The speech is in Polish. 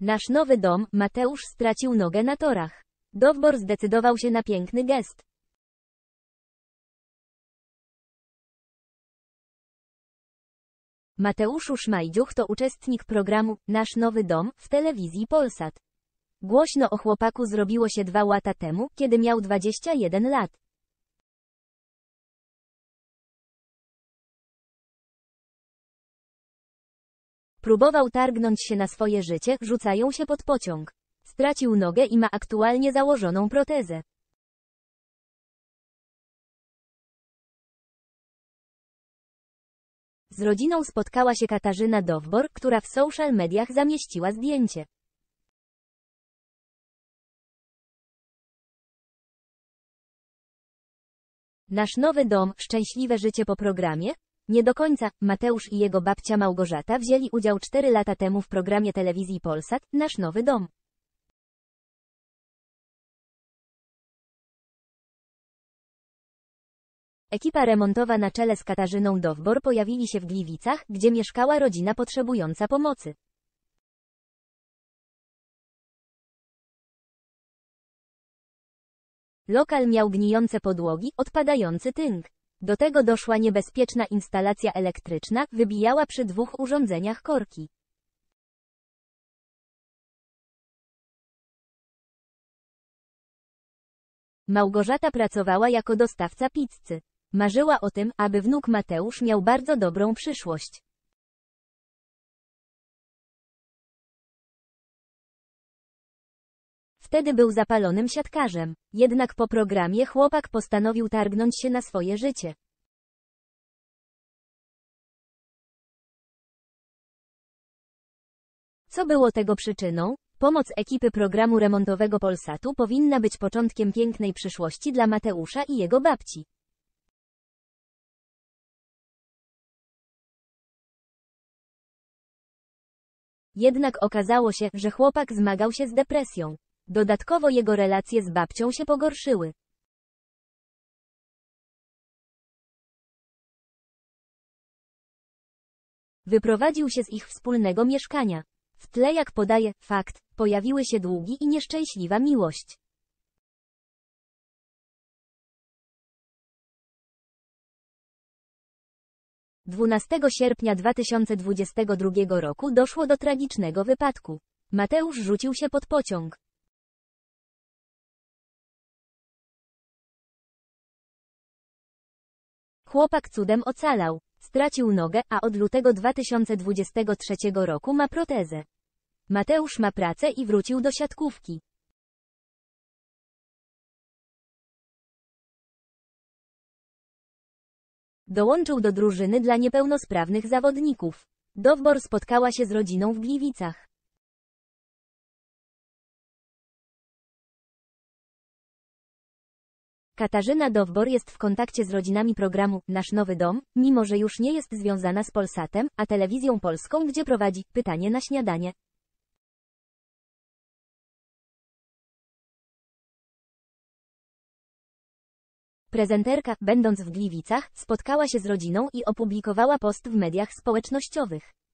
Nasz nowy dom, Mateusz stracił nogę na torach. Dowbor zdecydował się na piękny gest. Mateuszu Szmajdziuch to uczestnik programu Nasz Nowy Dom w telewizji Polsat. Głośno o chłopaku zrobiło się dwa lata temu, kiedy miał 21 lat. Próbował targnąć się na swoje życie, rzucają się pod pociąg. Stracił nogę i ma aktualnie założoną protezę. Z rodziną spotkała się Katarzyna Dowbor, która w social mediach zamieściła zdjęcie. Nasz nowy dom, szczęśliwe życie po programie? Nie do końca, Mateusz i jego babcia Małgorzata wzięli udział 4 lata temu w programie telewizji Polsat, Nasz Nowy Dom. Ekipa remontowa na czele z Katarzyną Dowbor pojawili się w Gliwicach, gdzie mieszkała rodzina potrzebująca pomocy. Lokal miał gnijące podłogi, odpadający tynk. Do tego doszła niebezpieczna instalacja elektryczna, wybijała przy dwóch urządzeniach korki. Małgorzata pracowała jako dostawca pizzy. Marzyła o tym, aby wnuk Mateusz miał bardzo dobrą przyszłość. Wtedy był zapalonym siatkarzem. Jednak po programie chłopak postanowił targnąć się na swoje życie. Co było tego przyczyną? Pomoc ekipy programu remontowego Polsatu powinna być początkiem pięknej przyszłości dla Mateusza i jego babci. Jednak okazało się, że chłopak zmagał się z depresją. Dodatkowo jego relacje z babcią się pogorszyły. Wyprowadził się z ich wspólnego mieszkania. W tle jak podaje, fakt, pojawiły się długi i nieszczęśliwa miłość. Dwunastego sierpnia 2022 roku doszło do tragicznego wypadku. Mateusz rzucił się pod pociąg. Chłopak cudem ocalał. Stracił nogę, a od lutego 2023 roku ma protezę. Mateusz ma pracę i wrócił do siatkówki. Dołączył do drużyny dla niepełnosprawnych zawodników. Dowbor spotkała się z rodziną w Gliwicach. Katarzyna Dowbor jest w kontakcie z rodzinami programu Nasz Nowy Dom, mimo że już nie jest związana z Polsatem, a telewizją polską, gdzie prowadzi pytanie na śniadanie. Prezenterka, będąc w Gliwicach, spotkała się z rodziną i opublikowała post w mediach społecznościowych.